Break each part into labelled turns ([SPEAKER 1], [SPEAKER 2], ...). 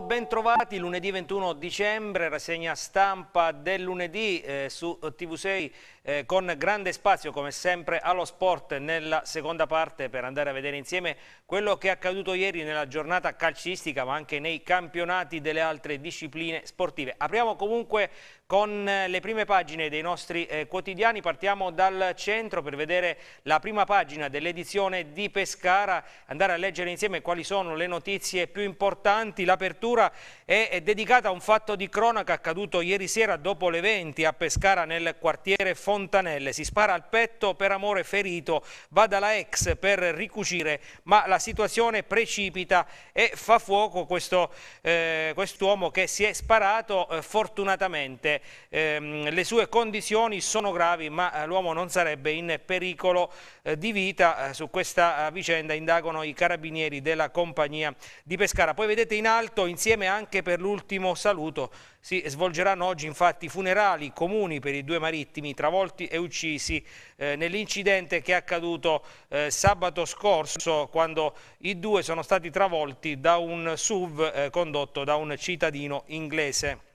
[SPEAKER 1] Buongiorno, bentrovati lunedì 21 dicembre, rassegna stampa del lunedì eh, su TV6 eh, con grande spazio come sempre allo sport nella seconda parte per andare a vedere insieme quello che è accaduto ieri nella giornata calcistica ma anche nei campionati delle altre discipline sportive. Apriamo comunque con eh, le prime pagine dei nostri eh, quotidiani. Partiamo dal centro per vedere la prima pagina dell'edizione di Pescara, andare a leggere insieme quali sono le notizie più importanti. L'apertura è, è dedicata a un fatto di cronaca accaduto ieri sera dopo le 20 a Pescara nel quartiere Fontanelle. Si spara al petto per amore ferito, va dalla ex per ricucire, ma la situazione precipita e fa fuoco questo eh, quest'uomo che si è sparato eh, fortunatamente ehm, le sue condizioni sono gravi ma eh, l'uomo non sarebbe in pericolo eh, di vita. Eh, su questa vicenda indagano i carabinieri della compagnia di Pescara. Poi vedete in alto insieme anche per l'ultimo saluto si svolgeranno oggi infatti funerali comuni per i due marittimi travolti e uccisi eh, nell'incidente che è accaduto eh, sabato scorso quando i due sono stati travolti da un SUV eh, condotto da un cittadino inglese.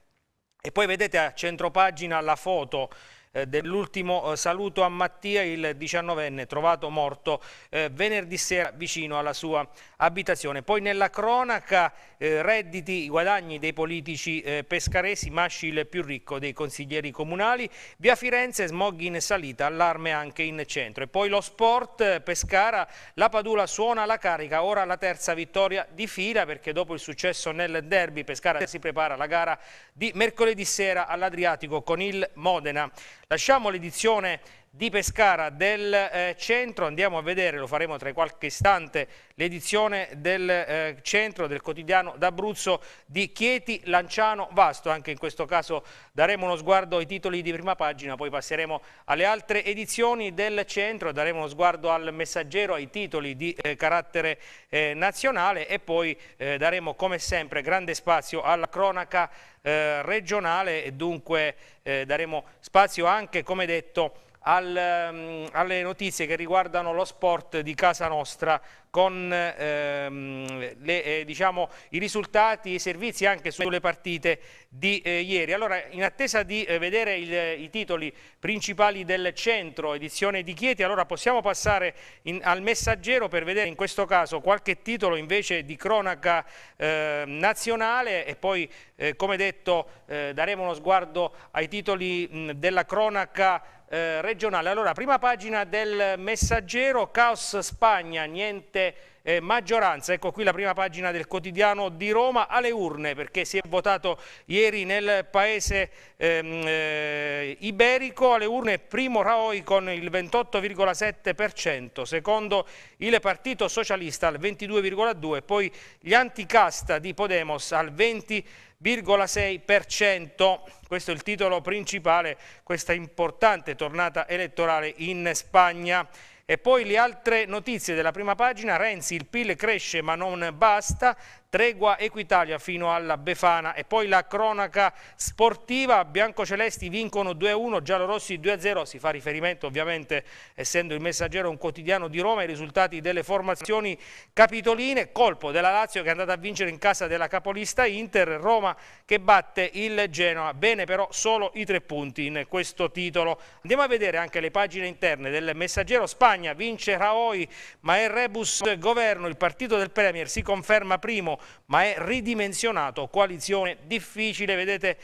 [SPEAKER 1] E poi vedete a centropagina la foto eh, dell'ultimo eh, saluto a Mattia, il 19enne trovato morto eh, venerdì sera vicino alla sua abitazione. Poi nella cronaca redditi, guadagni dei politici pescaresi, Masci il più ricco dei consiglieri comunali, via Firenze smog in salita, allarme anche in centro. E poi lo sport, Pescara, la Padula suona la carica, ora la terza vittoria di fila perché dopo il successo nel derby Pescara si prepara la gara di mercoledì sera all'Adriatico con il Modena. Lasciamo l'edizione di Pescara del eh, centro, andiamo a vedere, lo faremo tra qualche istante, l'edizione del eh, centro del quotidiano d'Abruzzo di Chieti Lanciano Vasto, anche in questo caso daremo uno sguardo ai titoli di prima pagina, poi passeremo alle altre edizioni del centro, daremo uno sguardo al messaggero, ai titoli di eh, carattere eh, nazionale e poi eh, daremo come sempre grande spazio alla cronaca eh, regionale e dunque daremo spazio anche come detto al, ehm, alle notizie che riguardano lo sport di casa nostra con ehm, le, eh, diciamo, i risultati e i servizi anche sulle partite di eh, ieri. Allora, in attesa di eh, vedere il, i titoli principali del centro edizione di Chieti, allora possiamo passare in, al messaggero per vedere in questo caso qualche titolo invece di cronaca ehm, nazionale e poi, eh, come detto, eh, daremo uno sguardo ai titoli mh, della cronaca eh, regionale. Allora, prima pagina del messaggero, caos Spagna, niente eh, maggioranza. Ecco qui la prima pagina del quotidiano di Roma alle urne perché si è votato ieri nel paese ehm, eh, iberico alle urne primo Raoi con il 28,7%, secondo il Partito Socialista al 22,2%, poi gli anticasta di Podemos al 20%. 6,6%, questo è il titolo principale, questa importante tornata elettorale in Spagna. E poi le altre notizie della prima pagina, Renzi, il PIL cresce ma non basta, tregua Equitalia fino alla Befana e poi la cronaca sportiva, biancocelesti vincono 2-1, giallorossi 2-0, si fa riferimento ovviamente essendo il messaggero un quotidiano di Roma, ai risultati delle formazioni capitoline, colpo della Lazio che è andata a vincere in casa della capolista Inter, Roma che batte il Genoa, bene però solo i tre punti in questo titolo. Andiamo a vedere anche le pagine interne del messaggero, Spagna vince Raoi ma è Rebus Governo, il partito del Premier si conferma primo, ma è ridimensionato, coalizione difficile, vedete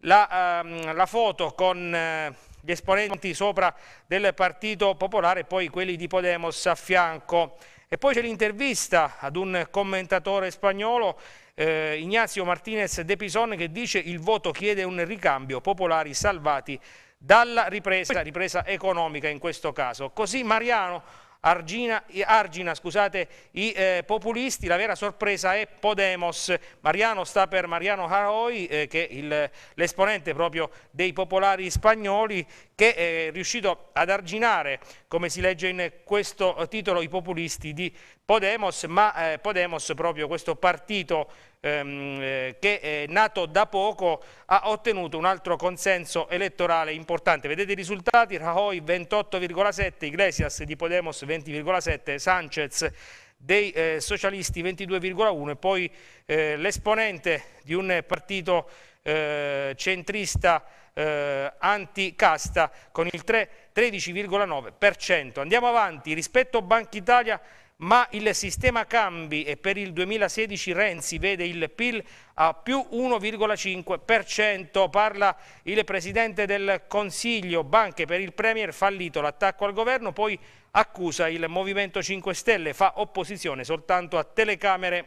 [SPEAKER 1] la, ehm, la foto con... Eh, gli esponenti sopra del Partito Popolare e poi quelli di Podemos a fianco. E poi c'è l'intervista ad un commentatore spagnolo, eh, Ignazio Martinez De Pison, che dice il voto chiede un ricambio, popolari salvati dalla ripresa, ripresa economica in questo caso. Così Mariano argina, argina scusate, i eh, populisti, la vera sorpresa è Podemos, Mariano sta per Mariano Rajoy eh, che è l'esponente proprio dei popolari spagnoli che è eh, riuscito ad arginare, come si legge in questo titolo, i populisti di Podemos, ma eh, Podemos, proprio questo partito ehm, eh, che è eh, nato da poco, ha ottenuto un altro consenso elettorale importante. Vedete i risultati, Rajoy 28,7, Iglesias di Podemos 20,7, Sanchez dei eh, socialisti 22,1 e poi eh, l'esponente di un partito centrista eh, anticasta con il 13,9%. Andiamo avanti, rispetto Banca Italia ma il sistema cambi e per il 2016 Renzi vede il PIL a più 1,5%. Parla il Presidente del Consiglio, banche per il Premier, fallito l'attacco al governo, poi accusa il Movimento 5 Stelle, fa opposizione soltanto a telecamere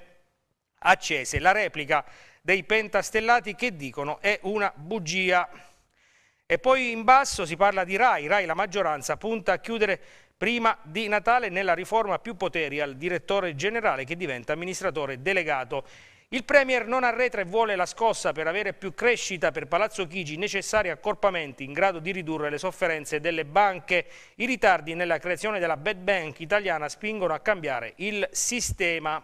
[SPEAKER 1] accese. La replica dei pentastellati che dicono è una bugia. E poi in basso si parla di RAI, RAI la maggioranza punta a chiudere prima di Natale nella riforma più poteri al direttore generale che diventa amministratore delegato. Il Premier non arretra e vuole la scossa per avere più crescita per Palazzo Chigi, necessari accorpamenti in grado di ridurre le sofferenze delle banche. I ritardi nella creazione della Bad Bank italiana spingono a cambiare il sistema.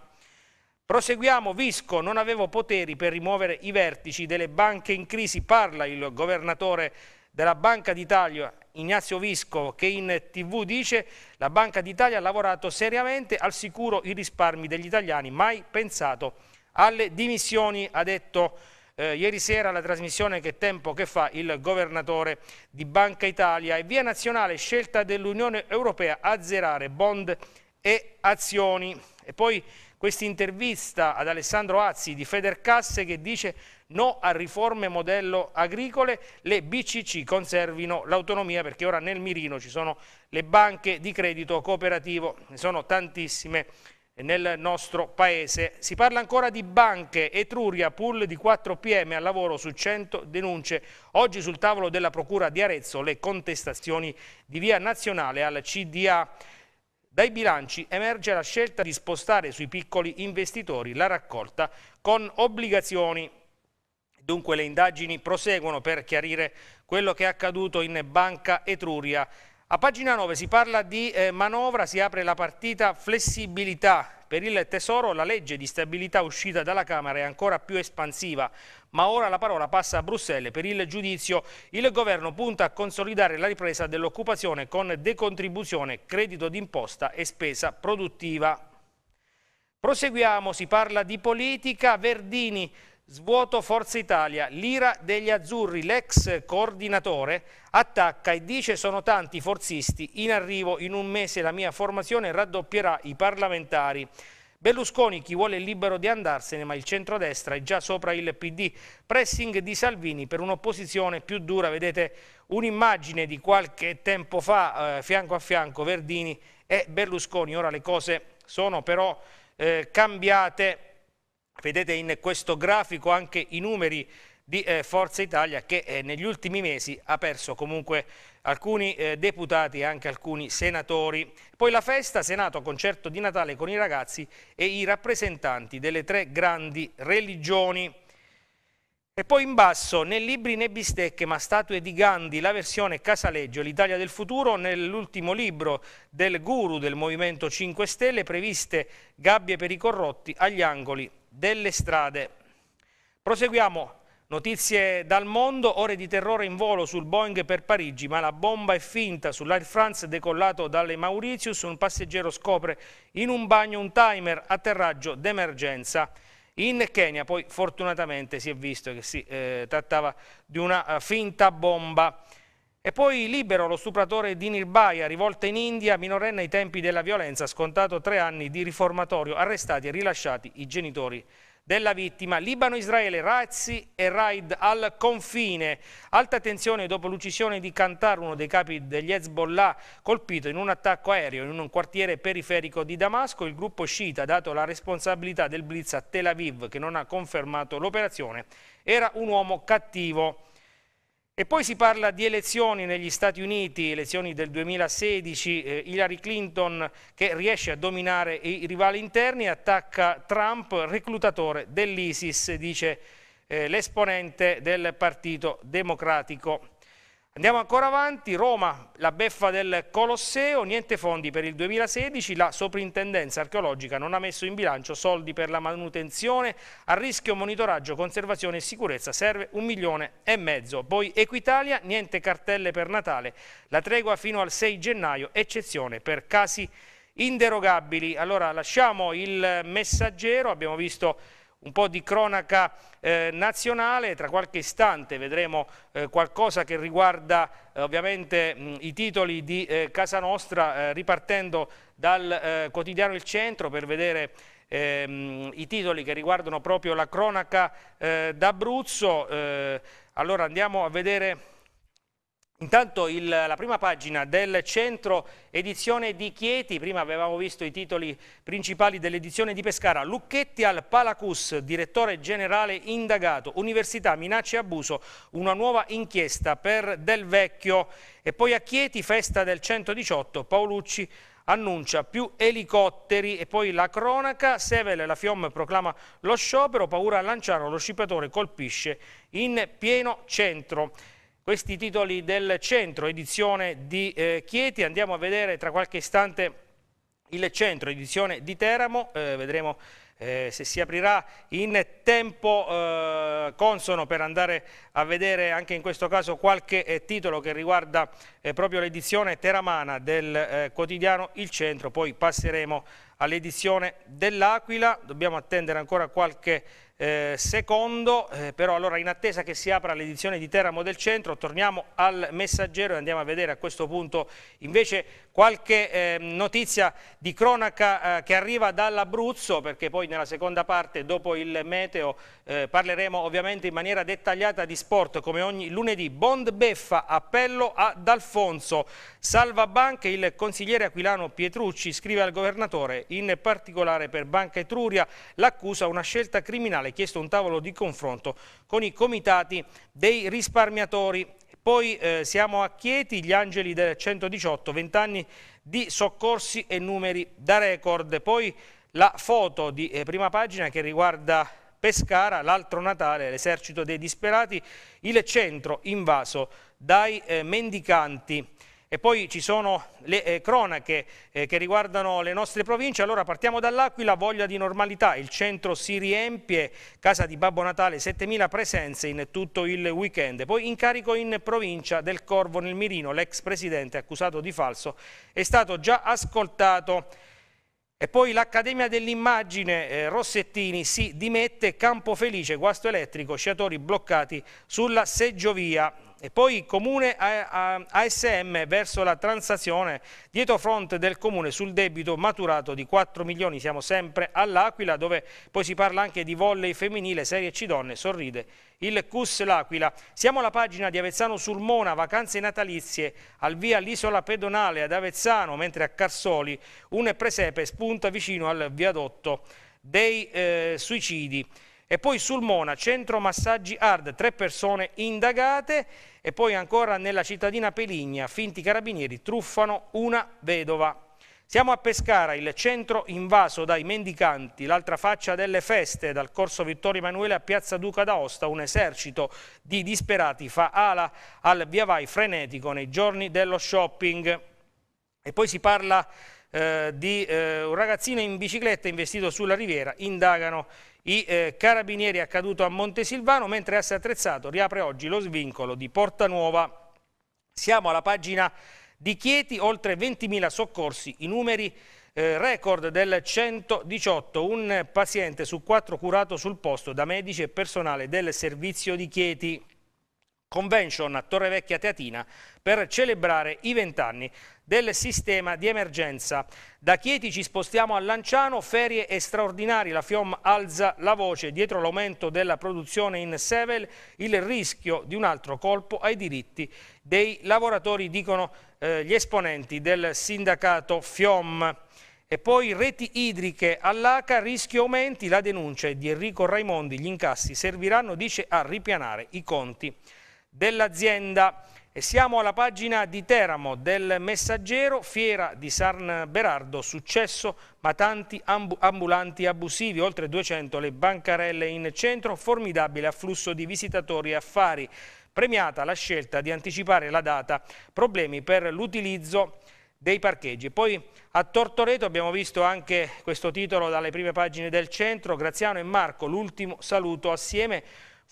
[SPEAKER 1] Proseguiamo, Visco, non avevo poteri per rimuovere i vertici delle banche in crisi, parla il governatore della Banca d'Italia Ignazio Visco che in tv dice la Banca d'Italia ha lavorato seriamente al sicuro i risparmi degli italiani, mai pensato alle dimissioni, ha detto eh, ieri sera alla trasmissione che tempo che fa il governatore di Banca Italia e via nazionale scelta dell'Unione Europea azzerare bond e azioni e poi questa intervista ad Alessandro Azzi di Federcasse che dice no a riforme modello agricole, le BCC conservino l'autonomia perché ora nel mirino ci sono le banche di credito cooperativo, ne sono tantissime nel nostro paese. Si parla ancora di banche, Etruria, pool di 4 PM al lavoro su 100 denunce. Oggi sul tavolo della Procura di Arezzo le contestazioni di via nazionale al CDA. Dai bilanci emerge la scelta di spostare sui piccoli investitori la raccolta con obbligazioni. Dunque le indagini proseguono per chiarire quello che è accaduto in Banca Etruria a pagina 9 si parla di eh, manovra, si apre la partita flessibilità. Per il Tesoro la legge di stabilità uscita dalla Camera è ancora più espansiva, ma ora la parola passa a Bruxelles. Per il giudizio il governo punta a consolidare la ripresa dell'occupazione con decontribuzione, credito d'imposta e spesa produttiva. Proseguiamo, si parla di politica. Verdini Svuoto Forza Italia, l'ira degli azzurri, l'ex coordinatore attacca e dice sono tanti forzisti in arrivo, in un mese la mia formazione raddoppierà i parlamentari. Berlusconi chi vuole è libero di andarsene ma il centrodestra è già sopra il PD. Pressing di Salvini per un'opposizione più dura, vedete un'immagine di qualche tempo fa eh, fianco a fianco Verdini e Berlusconi. Ora le cose sono però eh, cambiate Vedete in questo grafico anche i numeri di eh, Forza Italia che eh, negli ultimi mesi ha perso comunque alcuni eh, deputati e anche alcuni senatori. Poi la festa, Senato, concerto di Natale con i ragazzi e i rappresentanti delle tre grandi religioni. E poi in basso, né libri né bistecche, ma statue di Gandhi, la versione Casaleggio, l'Italia del futuro, nell'ultimo libro del guru del Movimento 5 Stelle, previste gabbie per i corrotti agli angoli delle strade. Proseguiamo. Notizie dal mondo, ore di terrore in volo sul Boeing per Parigi, ma la bomba è finta. Sull'Air France decollato dalle Mauritius, un passeggero scopre in un bagno un timer, atterraggio d'emergenza. In Kenya poi fortunatamente si è visto che si eh, trattava di una eh, finta bomba. E poi libero lo stupratore di Nirbaya, rivolta in India, minorenne ai tempi della violenza, scontato tre anni di riformatorio, arrestati e rilasciati i genitori della vittima. Libano-Israele, razzi e raid al confine. Alta tensione dopo l'uccisione di Kantar, uno dei capi degli Hezbollah, colpito in un attacco aereo in un quartiere periferico di Damasco. Il gruppo sciita ha dato la responsabilità del blitz a Tel Aviv, che non ha confermato l'operazione. Era un uomo cattivo. E poi si parla di elezioni negli Stati Uniti, elezioni del 2016, eh, Hillary Clinton che riesce a dominare i rivali interni, attacca Trump, reclutatore dell'ISIS, dice eh, l'esponente del Partito Democratico Andiamo ancora avanti, Roma, la beffa del Colosseo, niente fondi per il 2016, la soprintendenza archeologica non ha messo in bilancio soldi per la manutenzione, a rischio monitoraggio, conservazione e sicurezza serve un milione e mezzo. Poi Equitalia, niente cartelle per Natale, la tregua fino al 6 gennaio, eccezione per casi inderogabili. Allora lasciamo il messaggero, abbiamo visto un po' di cronaca eh, nazionale, tra qualche istante vedremo eh, qualcosa che riguarda eh, ovviamente mh, i titoli di eh, Casa Nostra, eh, ripartendo dal eh, quotidiano Il Centro per vedere ehm, i titoli che riguardano proprio la cronaca d'Abruzzo. allora andiamo a vedere Intanto il, la prima pagina del centro edizione di Chieti, prima avevamo visto i titoli principali dell'edizione di Pescara, Lucchetti al Palacus, direttore generale indagato, università, minacce e abuso, una nuova inchiesta per Del Vecchio e poi a Chieti festa del 118, Paolucci annuncia più elicotteri e poi la cronaca, Sevele la Fiom proclama lo sciopero, paura a Lanciano, lo scippatore colpisce in pieno centro questi titoli del centro edizione di eh, Chieti, andiamo a vedere tra qualche istante il centro edizione di Teramo, eh, vedremo eh, se si aprirà in tempo eh, consono per andare a vedere anche in questo caso qualche eh, titolo che riguarda eh, proprio l'edizione teramana del eh, quotidiano Il Centro, poi passeremo all'edizione dell'Aquila, dobbiamo attendere ancora qualche eh, secondo, eh, però allora in attesa che si apra l'edizione di Teramo del Centro, torniamo al messaggero e andiamo a vedere a questo punto invece qualche eh, notizia di cronaca eh, che arriva dall'Abruzzo, perché poi nella seconda parte, dopo il meteo, eh, parleremo ovviamente in maniera dettagliata di sport, come ogni lunedì. Bond Beffa, appello ad Alfonso, salva banche, il consigliere aquilano Pietrucci scrive al governatore in particolare per Banca Etruria. L'accusa una scelta criminale, chiesto un tavolo di confronto con i comitati dei risparmiatori. Poi eh, siamo a Chieti, gli angeli del 118, 20 anni di soccorsi e numeri da record. Poi la foto di eh, prima pagina che riguarda Pescara, l'altro Natale, l'esercito dei disperati, il centro invaso dai eh, mendicanti e poi ci sono le eh, cronache eh, che riguardano le nostre province. Allora partiamo dall'Aquila, voglia di normalità, il centro si riempie, casa di Babbo Natale, 7.000 presenze in tutto il weekend. Poi incarico in provincia del Corvo nel Mirino, l'ex presidente accusato di falso è stato già ascoltato. E poi l'Accademia dell'Immagine eh, Rossettini si dimette, Campo Felice, guasto elettrico, sciatori bloccati sulla seggiovia e poi comune ASM verso la transazione dietro fronte del comune sul debito maturato di 4 milioni, siamo sempre all'Aquila dove poi si parla anche di volley femminile, serie C donne, sorride il CUS L'Aquila. Siamo alla pagina di Avezzano Sulmona, vacanze natalizie al via l'isola pedonale ad Avezzano, mentre a Carsoli un presepe spunta vicino al viadotto dei eh, suicidi. E poi Sulmona, centro massaggi hard, tre persone indagate e poi ancora nella cittadina Peligna, finti carabinieri truffano una vedova. Siamo a Pescara, il centro invaso dai mendicanti, l'altra faccia delle feste, dal corso Vittorio Emanuele a Piazza Duca d'Aosta, un esercito di disperati fa ala al via vai frenetico nei giorni dello shopping. E poi si parla eh, di eh, un ragazzino in bicicletta investito sulla riviera, indagano i eh, carabinieri accaduto a Montesilvano, mentre S attrezzato riapre oggi lo svincolo di Porta Nuova. Siamo alla pagina di Chieti, oltre 20.000 soccorsi, i numeri eh, record del 118, un paziente su quattro curato sul posto da medici e personale del servizio di Chieti convention a Torre Vecchia Teatina per celebrare i vent'anni del sistema di emergenza. Da Chieti ci spostiamo a Lanciano, ferie straordinarie, la FIOM alza la voce dietro l'aumento della produzione in Sevel, il rischio di un altro colpo ai diritti dei lavoratori, dicono eh, gli esponenti del sindacato FIOM. E poi reti idriche all'ACA, rischio aumenti, la denuncia di Enrico Raimondi, gli incassi serviranno, dice, a ripianare i conti dell'azienda. E siamo alla pagina di Teramo del Messaggero, fiera di San Berardo, successo ma tanti ambulanti abusivi, oltre 200 le bancarelle in centro, formidabile afflusso di visitatori e affari, premiata la scelta di anticipare la data, problemi per l'utilizzo dei parcheggi. Poi a Tortoreto abbiamo visto anche questo titolo dalle prime pagine del centro, Graziano e Marco, l'ultimo saluto assieme,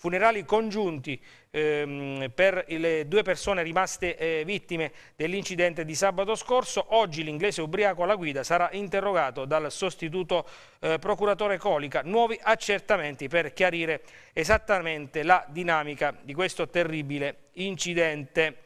[SPEAKER 1] funerali congiunti ehm, per le due persone rimaste eh, vittime dell'incidente di sabato scorso. Oggi l'inglese ubriaco alla guida sarà interrogato dal sostituto eh, procuratore Colica. Nuovi accertamenti per chiarire esattamente la dinamica di questo terribile incidente.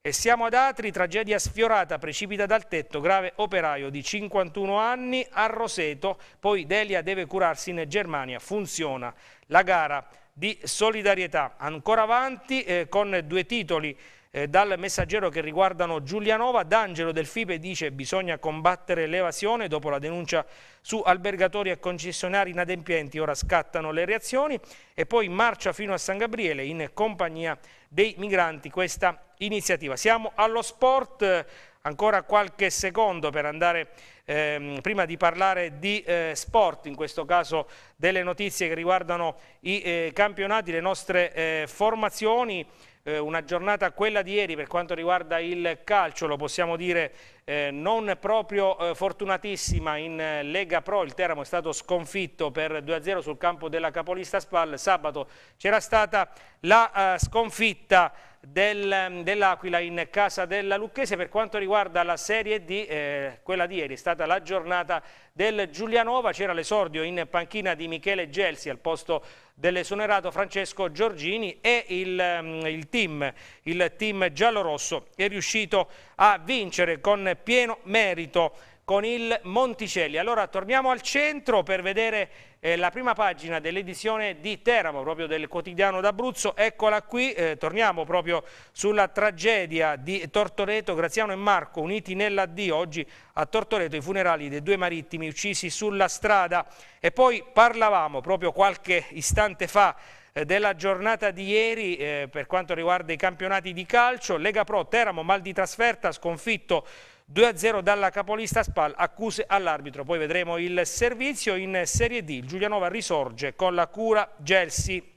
[SPEAKER 1] E siamo ad Atri, tragedia sfiorata, precipita dal tetto, grave operaio di 51 anni a Roseto, poi Delia deve curarsi in Germania, funziona la gara di solidarietà. Ancora avanti eh, con due titoli eh, dal messaggero che riguardano Giulianova, D'Angelo del Fipe dice bisogna combattere l'evasione dopo la denuncia su albergatori e concessionari inadempienti, ora scattano le reazioni e poi marcia fino a San Gabriele in compagnia dei migranti questa iniziativa. Siamo allo sport, ancora qualche secondo per andare ehm, prima di parlare di eh, sport, in questo caso delle notizie che riguardano i eh, campionati, le nostre eh, formazioni, eh, una giornata quella di ieri per quanto riguarda il calcio, lo possiamo dire eh, non proprio eh, fortunatissima in eh, Lega Pro, il Teramo è stato sconfitto per 2-0 sul campo della capolista Spal, sabato c'era stata la eh, sconfitta del, mm, dell'Aquila in casa della Lucchese per quanto riguarda la Serie D, eh, quella di ieri è stata la giornata del Giulianova, c'era l'esordio in panchina di Michele Gelsi al posto dell'esonerato Francesco Giorgini e il, mm, il, team, il team giallorosso è riuscito a vincere con pieno merito con il Monticelli. Allora torniamo al centro per vedere eh, la prima pagina dell'edizione di Teramo, proprio del quotidiano d'Abruzzo, eccola qui, eh, torniamo proprio sulla tragedia di Tortoreto, Graziano e Marco uniti nell'addio, oggi a Tortoreto i funerali dei due marittimi uccisi sulla strada e poi parlavamo proprio qualche istante fa eh, della giornata di ieri eh, per quanto riguarda i campionati di calcio. Lega Pro Teramo, mal di trasferta, sconfitto 2-0 dalla capolista Spal, accuse all'arbitro. Poi vedremo il servizio in Serie D. Il Giulianova risorge con la cura Gelsi.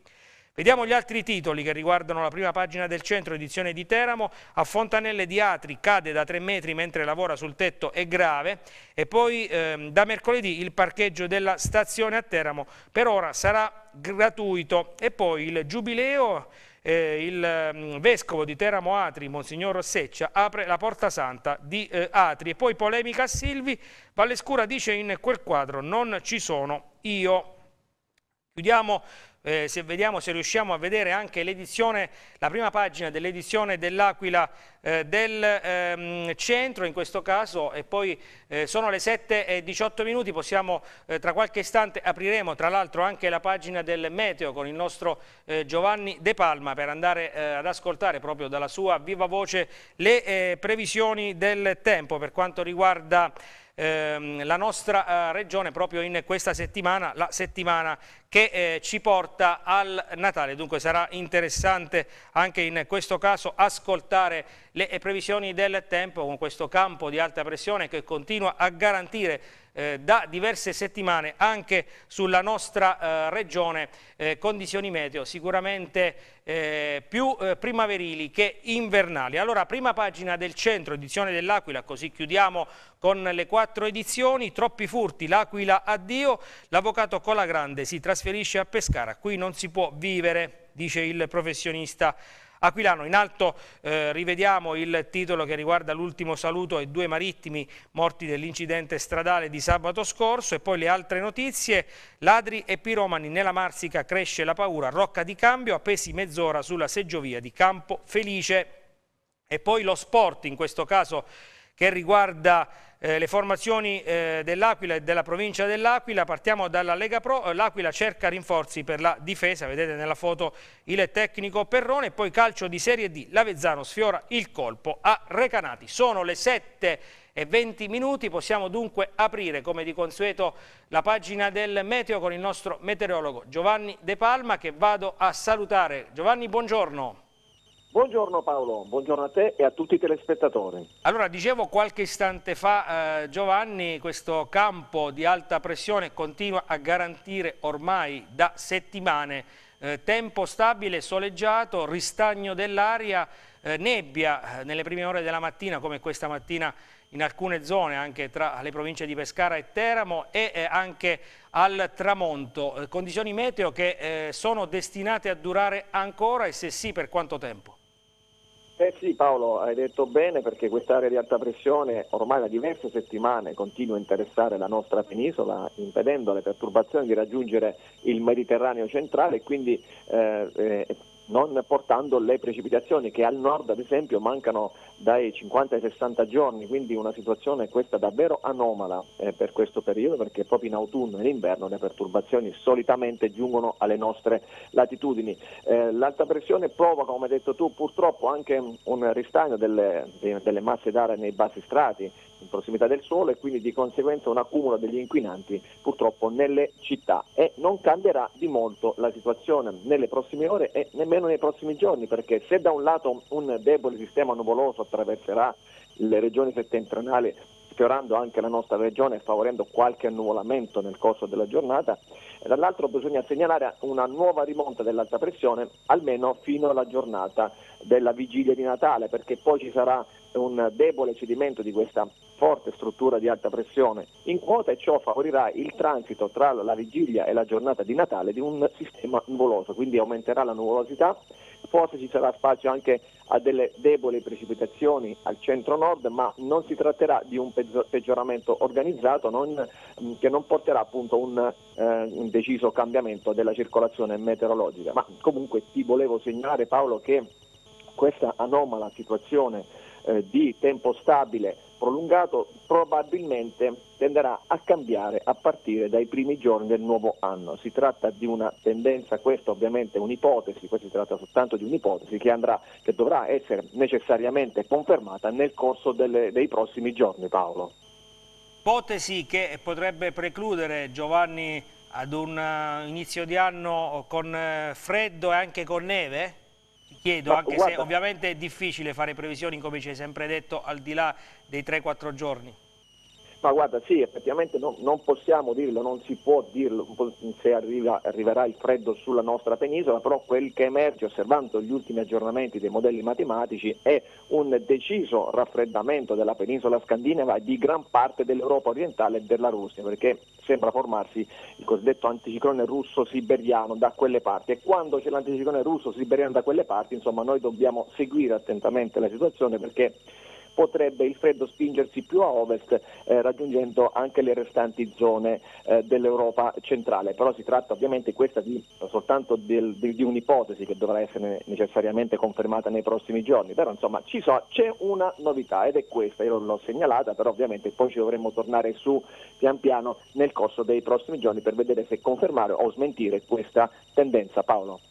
[SPEAKER 1] Vediamo gli altri titoli che riguardano la prima pagina del centro, edizione di Teramo. A Fontanelle di Atri cade da 3 metri mentre lavora sul tetto, è grave. E poi ehm, da mercoledì il parcheggio della stazione a Teramo per ora sarà gratuito. E poi il giubileo eh, il mm, vescovo di Teramo Atri, Monsignor Rosseccia, apre la porta santa di eh, Atri e poi polemica a Silvi, Vallescura dice in quel quadro non ci sono io. Chiudiamo eh, se vediamo se riusciamo a vedere anche l'edizione, la prima pagina dell'edizione dell'Aquila eh, del ehm, centro in questo caso e poi eh, sono le 7 e 18 minuti, possiamo eh, tra qualche istante apriremo tra l'altro anche la pagina del Meteo con il nostro eh, Giovanni De Palma per andare eh, ad ascoltare proprio dalla sua viva voce le previsioni del tempo per quanto riguarda ehm, la nostra eh, regione proprio in questa settimana, la settimana che eh, ci porta al Natale. Dunque sarà interessante anche in questo caso ascoltare le previsioni del tempo con questo campo di alta pressione che continua a garantire eh, da diverse settimane anche sulla nostra eh, regione eh, condizioni meteo sicuramente eh, più eh, primaverili che invernali. Allora, prima pagina del centro, edizione dell'Aquila, così chiudiamo con le quattro edizioni, troppi furti, l'Aquila addio, l'avvocato Colagrande si trasferisce a Pescara, qui non si può vivere, dice il professionista Aquilano, in alto eh, rivediamo il titolo che riguarda l'ultimo saluto ai due marittimi morti dell'incidente stradale di sabato scorso e poi le altre notizie, ladri e piromani nella Marsica cresce la paura, rocca di cambio, appesi mezz'ora sulla seggiovia di Campo Felice e poi lo sport in questo caso che riguarda eh, le formazioni eh, dell'Aquila e della provincia dell'Aquila, partiamo dalla Lega Pro, l'Aquila cerca rinforzi per la difesa, vedete nella foto il tecnico Perrone, poi calcio di Serie D, l'Avezzano sfiora il colpo a Recanati, sono le 7 e 20 minuti, possiamo dunque aprire come di consueto la pagina del meteo con il nostro meteorologo Giovanni De Palma che vado a salutare. Giovanni buongiorno.
[SPEAKER 2] Buongiorno Paolo, buongiorno a te e a tutti i telespettatori.
[SPEAKER 1] Allora, dicevo qualche istante fa eh, Giovanni, questo campo di alta pressione continua a garantire ormai da settimane eh, tempo stabile, soleggiato, ristagno dell'aria, eh, nebbia eh, nelle prime ore della mattina come questa mattina in alcune zone anche tra le province di Pescara e Teramo e eh, anche al tramonto. Eh, condizioni meteo che sono destinate a durare ancora e se sì per quanto tempo?
[SPEAKER 2] Eh sì Paolo, hai detto bene perché quest'area di alta pressione ormai da diverse settimane continua a interessare la nostra penisola impedendo alle perturbazioni di raggiungere il Mediterraneo centrale e quindi eh, eh, non portando le precipitazioni che al nord ad esempio mancano dai 50 ai 60 giorni, quindi una situazione questa davvero anomala eh, per questo periodo perché proprio in autunno e in inverno le perturbazioni solitamente giungono alle nostre latitudini. Eh, l'alta pressione provoca, come hai detto tu, purtroppo anche un ristagno delle, delle masse d'aria nei bassi strati, in prossimità del suolo e quindi di conseguenza un accumulo degli inquinanti purtroppo nelle città e non cambierà di molto la situazione nelle prossime ore e nemmeno nei prossimi giorni perché se da un lato un debole sistema nuvoloso attraverserà le regioni settentrionali sfiorando anche la nostra regione e favorendo qualche annuvolamento nel corso della giornata. Dall'altro bisogna segnalare una nuova rimonta dell'alta pressione almeno fino alla giornata della vigilia di Natale perché poi ci sarà un debole cedimento di questa forte struttura di alta pressione in quota e ciò favorirà il transito tra la vigilia e la giornata di Natale di un sistema nuvoloso, quindi aumenterà la nuvolosità, forse ci sarà spazio anche a delle deboli precipitazioni al centro-nord, ma non si tratterà di un peggioramento organizzato non, mm, che non porterà appunto un, eh, un deciso cambiamento della circolazione meteorologica. Ma comunque ti volevo segnalare Paolo che questa anomala situazione eh, di tempo stabile prolungato probabilmente tenderà a cambiare a partire dai primi giorni del nuovo anno. Si tratta di una tendenza, questa ovviamente è un'ipotesi, questa si tratta soltanto di un'ipotesi che, andrà, che dovrà essere necessariamente confermata nel corso delle, dei prossimi giorni, Paolo.
[SPEAKER 1] Ipotesi che potrebbe precludere Giovanni ad un eh, inizio di anno con eh, freddo e anche con neve? ti chiedo, anche guarda, se ovviamente è difficile fare previsioni, come ci hai sempre detto, al di là dei 3-4 giorni.
[SPEAKER 2] Ma guarda, sì, effettivamente no, non possiamo dirlo, non si può dirlo se arriva, arriverà il freddo sulla nostra penisola, però quel che emerge osservando gli ultimi aggiornamenti dei modelli matematici è un deciso raffreddamento della penisola scandinava e di gran parte dell'Europa orientale e della Russia, perché sembra formarsi il cosiddetto anticiclone russo siberiano da quelle parti e quando c'è l'anticiclone russo siberiano da quelle parti, insomma, noi dobbiamo seguire attentamente la situazione perché potrebbe il freddo spingersi più a ovest eh, raggiungendo anche le restanti zone eh, dell'Europa centrale. Però si tratta ovviamente questa di, soltanto del, di, di, un'ipotesi che dovrà essere necessariamente confermata nei prossimi giorni. Però insomma so, c'è una novità ed è questa, io l'ho segnalata, però ovviamente poi ci dovremo tornare su pian piano nel corso dei prossimi giorni per vedere se confermare o smentire questa tendenza. Paolo.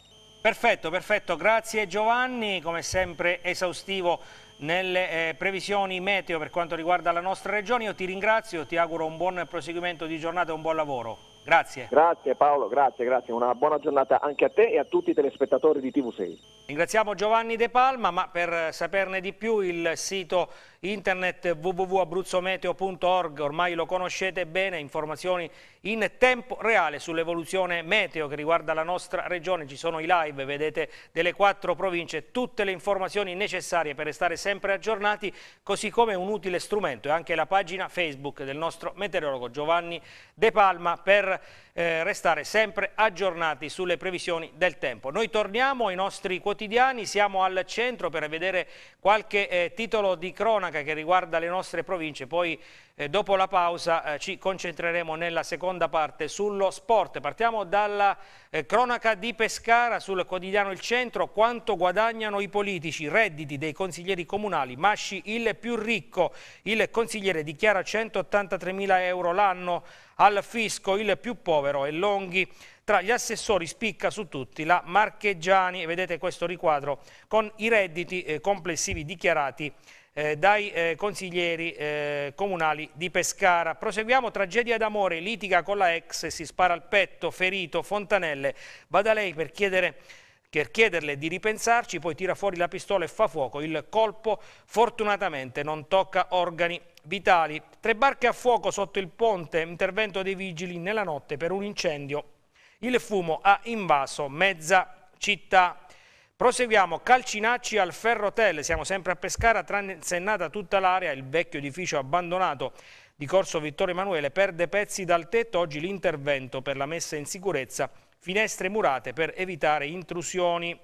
[SPEAKER 1] Perfetto, perfetto, grazie Giovanni, come sempre esaustivo nelle eh, previsioni meteo per quanto riguarda la nostra regione. Io ti ringrazio, ti auguro un buon proseguimento di giornata e un buon lavoro. Grazie.
[SPEAKER 2] Grazie Paolo, grazie, grazie. Una buona giornata anche a te e a tutti i telespettatori di TV6.
[SPEAKER 1] Ringraziamo Giovanni De Palma, ma per saperne di più il sito internet www.abruzzometeo.org, ormai lo conoscete bene, informazioni in tempo reale sull'evoluzione meteo che riguarda la nostra regione, ci sono i live, vedete delle quattro province, tutte le informazioni necessarie per restare sempre aggiornati, così come un utile strumento e anche la pagina Facebook del nostro meteorologo Giovanni De Palma per eh, restare sempre aggiornati sulle previsioni del tempo. Noi torniamo ai nostri quotidiani, siamo al centro per vedere qualche eh, titolo di cronaca cronaca che riguarda le nostre province, poi eh, dopo la pausa eh, ci concentreremo nella seconda parte sullo sport. Partiamo dalla eh, cronaca di Pescara sul quotidiano Il Centro, quanto guadagnano i politici, redditi dei consiglieri comunali, Masci il più ricco, il consigliere dichiara 183 mila euro l'anno al fisco, il più povero e Longhi tra gli assessori spicca su tutti la Marcheggiani, vedete questo riquadro, con i redditi eh, complessivi dichiarati eh, dai eh, consiglieri eh, comunali di Pescara. Proseguiamo, tragedia d'amore, litiga con la ex, si spara al petto, ferito, Fontanelle, va da lei per, chiedere, per chiederle di ripensarci, poi tira fuori la pistola e fa fuoco. Il colpo fortunatamente non tocca organi vitali. Tre barche a fuoco sotto il ponte, intervento dei vigili nella notte per un incendio. Il fumo ha invaso mezza città. Proseguiamo, Calcinacci al Ferrotel, siamo sempre a Pescara, transennata tutta l'area, il vecchio edificio abbandonato di Corso Vittorio Emanuele perde pezzi dal tetto, oggi l'intervento per la messa in sicurezza, finestre murate per evitare intrusioni.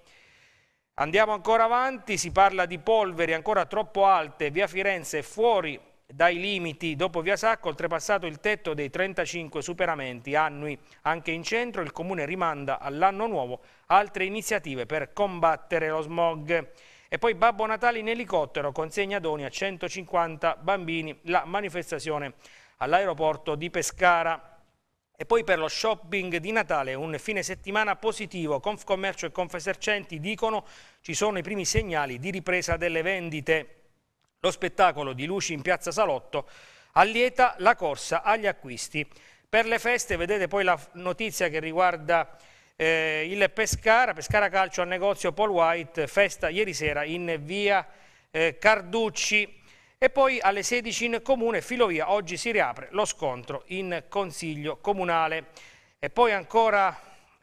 [SPEAKER 1] Andiamo ancora avanti, si parla di polveri ancora troppo alte, via Firenze fuori dai limiti dopo Via Sacco, oltrepassato il tetto dei 35 superamenti annui. Anche in centro il comune rimanda all'anno nuovo altre iniziative per combattere lo smog. E poi Babbo Natale in elicottero consegna doni a 150 bambini la manifestazione all'aeroporto di Pescara. E poi per lo shopping di Natale un fine settimana positivo. Confcommercio e Confesercenti dicono ci sono i primi segnali di ripresa delle vendite. Lo spettacolo di luci in Piazza Salotto allieta la corsa agli acquisti. Per le feste vedete poi la notizia che riguarda eh, il Pescara, Pescara Calcio al negozio Paul White, festa ieri sera in via eh, Carducci e poi alle 16 in comune Filovia, oggi si riapre lo scontro in consiglio comunale e poi ancora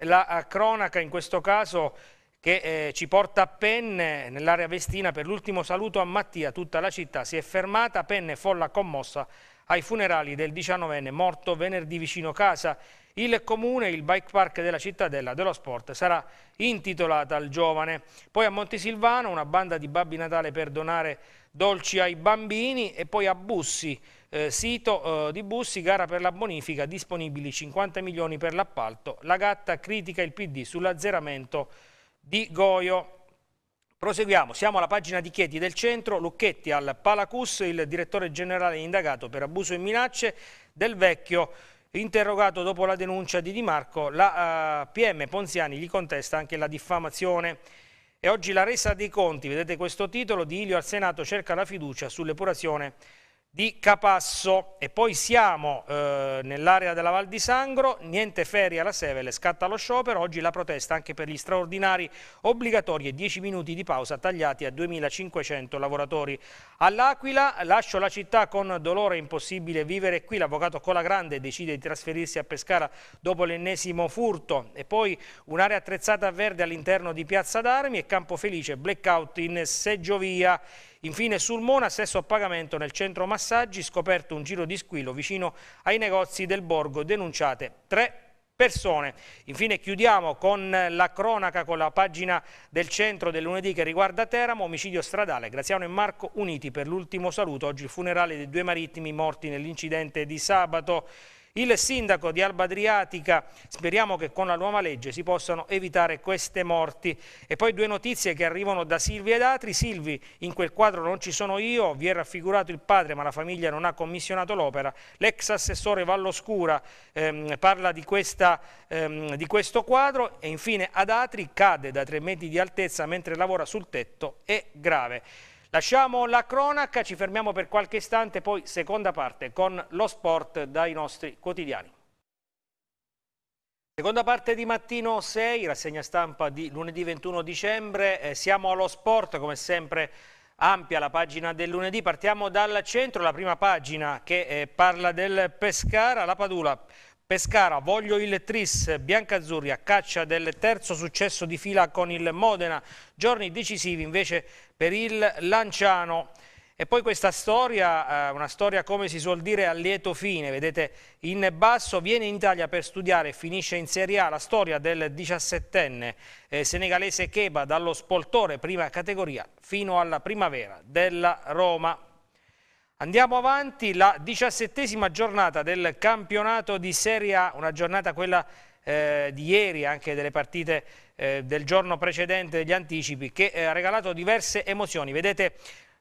[SPEAKER 1] la eh, cronaca in questo caso che eh, ci porta a Penne nell'area Vestina per l'ultimo saluto a Mattia. Tutta la città si è fermata, Penne folla commossa ai funerali del 19enne morto venerdì vicino casa. Il comune, il bike park della cittadella dello sport sarà intitolata al giovane. Poi a Montesilvano una banda di Babbi Natale per donare dolci ai bambini e poi a Bussi, eh, sito eh, di Bussi, gara per la bonifica, disponibili 50 milioni per l'appalto. La gatta critica il PD sull'azzeramento di Goio. Proseguiamo, siamo alla pagina di Chieti del centro, Lucchetti al Palacus, il direttore generale indagato per abuso e minacce del vecchio interrogato dopo la denuncia di Di Marco, la uh, eh, PM Ponziani gli contesta anche la diffamazione. E oggi la resa dei conti, vedete questo titolo, di Ilio al Senato cerca la fiducia sull'epurazione di Capasso e poi siamo eh, nell'area della Val di Sangro, niente ferie alla Sevele, scatta lo sciopero, oggi la protesta anche per gli straordinari obbligatori e 10 minuti di pausa tagliati a 2500 lavoratori. All'Aquila lascio la città con dolore, impossibile vivere qui, l'avvocato Colagrande decide di trasferirsi a Pescara dopo l'ennesimo furto e poi un'area attrezzata a verde all'interno di Piazza d'Armi e Campo Felice, blackout in Seggiovia. Infine Sulmona, sesso a pagamento nel centro massaggi, scoperto un giro di squillo vicino ai negozi del borgo, denunciate tre persone. Infine chiudiamo con la cronaca, con la pagina del centro del lunedì che riguarda Teramo, omicidio stradale. Graziano e Marco uniti per l'ultimo saluto, oggi il funerale dei due marittimi morti nell'incidente di sabato. Il sindaco di Alba Adriatica, speriamo che con la nuova legge si possano evitare queste morti. E poi due notizie che arrivano da Silvia ed Atri. Silvi, in quel quadro non ci sono io, vi è raffigurato il padre ma la famiglia non ha commissionato l'opera. L'ex assessore Valloscura ehm, parla di, questa, ehm, di questo quadro e infine ad Atri cade da tre metri di altezza mentre lavora sul tetto, è grave. Lasciamo la cronaca, ci fermiamo per qualche istante, poi seconda parte con lo sport dai nostri quotidiani. Seconda parte di mattino 6, rassegna stampa di lunedì 21 dicembre, eh, siamo allo sport come sempre ampia la pagina del lunedì, partiamo dal centro, la prima pagina che eh, parla del Pescara, la Padula Pescara, Voglio il Tris, Biancazzurri a caccia del terzo successo di fila con il Modena, giorni decisivi invece per il Lanciano. E poi questa storia, eh, una storia come si suol dire a lieto fine, vedete in basso, viene in Italia per studiare e finisce in Serie A la storia del 17enne eh, senegalese Keba dallo Spoltore, prima categoria, fino alla primavera della Roma. Andiamo avanti, la diciassettesima giornata del campionato di Serie A, una giornata quella eh, di ieri, anche delle partite eh, del giorno precedente, degli anticipi, che eh, ha regalato diverse emozioni. Vedete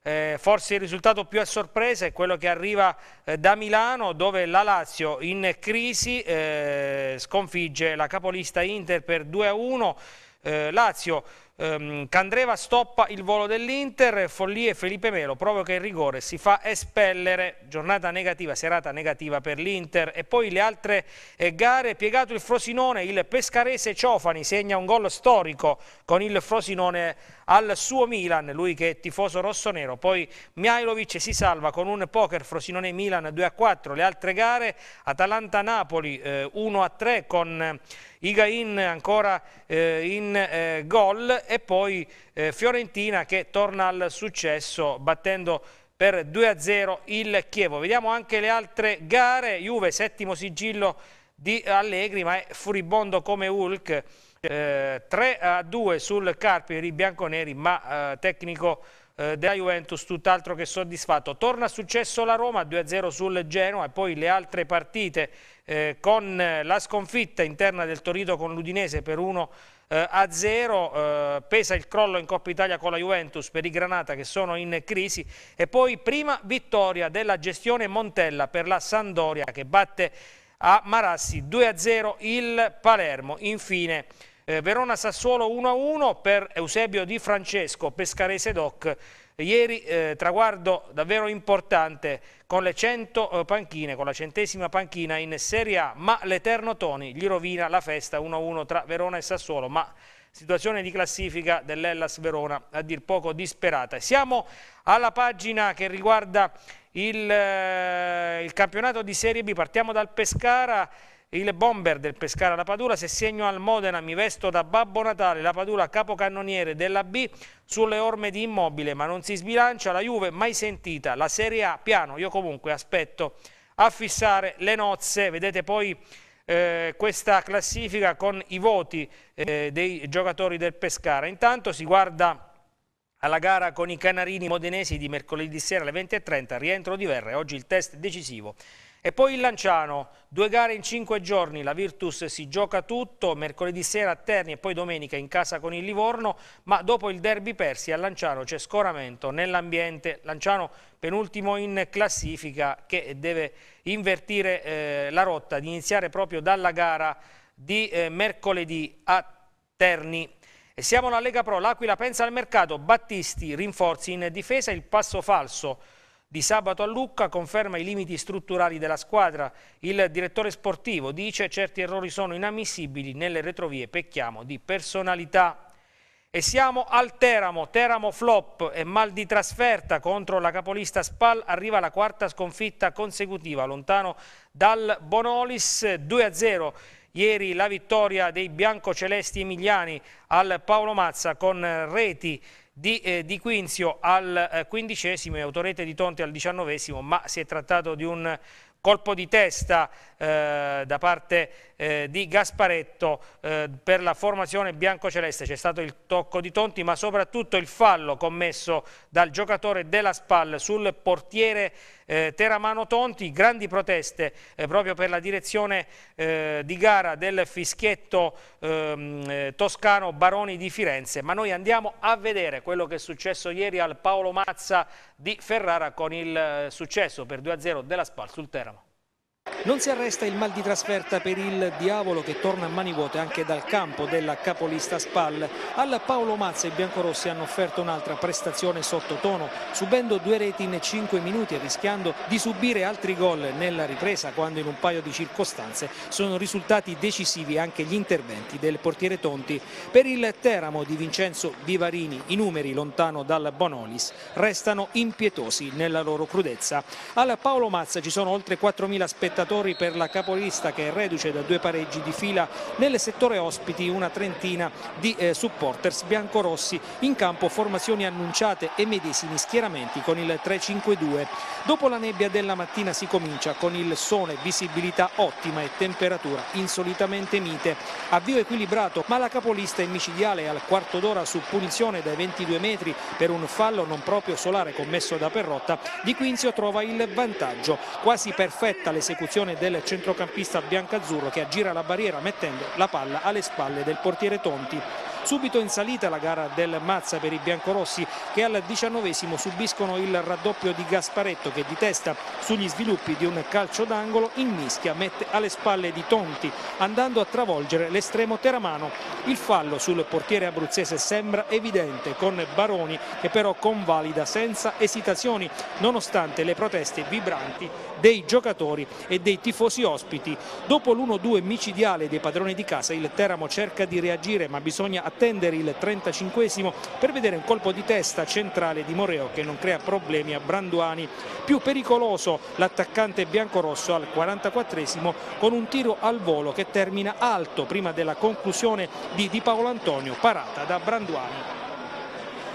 [SPEAKER 1] eh, forse il risultato più a sorpresa è quello che arriva eh, da Milano dove la Lazio in crisi eh, sconfigge la capolista Inter per 2 a 1. Eh, Lazio Um, Candreva stoppa il volo dell'Inter, Follie e Felipe Melo provoca il rigore, si fa espellere, giornata negativa, serata negativa per l'Inter e poi le altre eh, gare, piegato il Frosinone, il Pescarese Ciofani segna un gol storico con il Frosinone al suo Milan, lui che è tifoso rossonero. Poi Mihailovic si salva con un poker Frosinone-Milan 2-4. a Le altre gare, Atalanta-Napoli eh, 1-3 con eh, Igain ancora eh, in eh, gol e poi eh, Fiorentina che torna al successo battendo per 2-0 a il Chievo. Vediamo anche le altre gare, Juve settimo sigillo di Allegri ma è furibondo come Hulk 3 eh, a 2 sul Carpiri bianconeri ma eh, tecnico eh, della Juventus tutt'altro che soddisfatto torna a successo la Roma 2 a 0 sul Genoa e poi le altre partite eh, con eh, la sconfitta interna del Torino con l'Udinese per 1 a 0 pesa il crollo in Coppa Italia con la Juventus per i Granata che sono in crisi e poi prima vittoria della gestione Montella per la Sandoria che batte a Marassi 2 a 0 il Palermo infine eh, Verona-Sassuolo 1-1 per Eusebio Di Francesco, Pescarese Doc. Ieri eh, traguardo davvero importante con le 100 eh, panchine, con la centesima panchina in Serie A, ma l'Eterno Toni gli rovina la festa 1-1 tra Verona e Sassuolo, ma situazione di classifica dell'Ellas Verona a dir poco disperata. Siamo alla pagina che riguarda il, eh, il campionato di Serie B, partiamo dal Pescara, il bomber del Pescara alla Padula, se segno al Modena mi vesto da Babbo Natale, la Padula capocannoniere della B sulle orme di Immobile, ma non si sbilancia, la Juve mai sentita, la Serie A piano, io comunque aspetto a fissare le nozze, vedete poi eh, questa classifica con i voti eh, dei giocatori del Pescara, intanto si guarda alla gara con i canarini modenesi di mercoledì sera alle 20.30, rientro di Verre, oggi il test decisivo e poi il Lanciano, due gare in cinque giorni, la Virtus si gioca tutto, mercoledì sera a Terni e poi domenica in casa con il Livorno, ma dopo il derby persi a Lanciano c'è scoramento nell'ambiente, Lanciano penultimo in classifica che deve invertire eh, la rotta, di iniziare proprio dalla gara di eh, mercoledì a Terni. E siamo alla Lega Pro, l'Aquila pensa al mercato, Battisti rinforzi in difesa il passo falso di sabato a Lucca conferma i limiti strutturali della squadra. Il direttore sportivo dice che certi errori sono inammissibili nelle retrovie, pecchiamo di personalità. E siamo al Teramo, Teramo flop e mal di trasferta contro la capolista Spal, arriva la quarta sconfitta consecutiva lontano dal Bonolis 2-0. Ieri la vittoria dei biancocelesti emiliani al Paolo Mazza con reti di, eh, di, Quinzio al eh, quindicesimo e Autorete di Tonti al diciannovesimo, ma si è trattato di un colpo di testa eh, da parte eh, di Gasparetto eh, per la formazione biancoceleste, c'è stato il tocco di Tonti ma soprattutto il fallo commesso dal giocatore della SPAL sul portiere eh, Teramano Tonti, grandi proteste eh, proprio per la direzione eh, di gara del fischietto ehm, eh, toscano Baroni di Firenze, ma noi andiamo a vedere quello che è successo ieri al Paolo Mazza di Ferrara con il eh, successo per 2-0 della Spal sul Teramo. Non si arresta il mal di trasferta per il Diavolo che torna a mani vuote anche dal campo della capolista Spal. Al Paolo Mazza i biancorossi hanno offerto un'altra prestazione sottotono, subendo due reti in cinque minuti e rischiando di subire altri gol nella ripresa quando in un paio di circostanze sono risultati decisivi anche gli interventi del portiere Tonti. Per il Teramo di Vincenzo Vivarini i numeri lontano dal Bonolis restano impietosi nella loro crudezza. Al Paolo Mazza ci sono oltre 4.000 spettatori spettatori per la capolista che è reduce da due pareggi di fila nel settore ospiti una trentina di eh, supporters biancorossi in campo formazioni annunciate e medesimi schieramenti con il 3-5-2 dopo la nebbia della mattina si comincia con il sole visibilità ottima e temperatura insolitamente mite avvio equilibrato ma la capolista è micidiale al quarto d'ora su punizione dai 22 metri per un fallo non proprio solare commesso da Perrotta di Quinzio trova il vantaggio quasi perfetta l'esecuzione esecuzione del centrocampista biancazzurro che aggira la barriera mettendo la palla alle spalle del portiere Tonti. Subito in salita la gara del Mazza per i biancorossi che al diciannovesimo subiscono il raddoppio di Gasparetto che di testa sugli sviluppi di un calcio d'angolo in mischia mette alle spalle di Tonti andando a travolgere l'estremo teramano. Il fallo sul portiere abruzzese sembra evidente con Baroni che però convalida senza esitazioni nonostante le proteste vibranti dei giocatori e dei tifosi ospiti. Dopo l'1-2 micidiale dei padroni di casa il Teramo cerca di reagire ma bisogna attendere il 35 per vedere un colpo di testa centrale di Moreo che non crea problemi a Branduani. Più pericoloso l'attaccante biancorosso al 44 con un tiro al volo che termina alto prima della conclusione di Di Paolo Antonio parata da Branduani.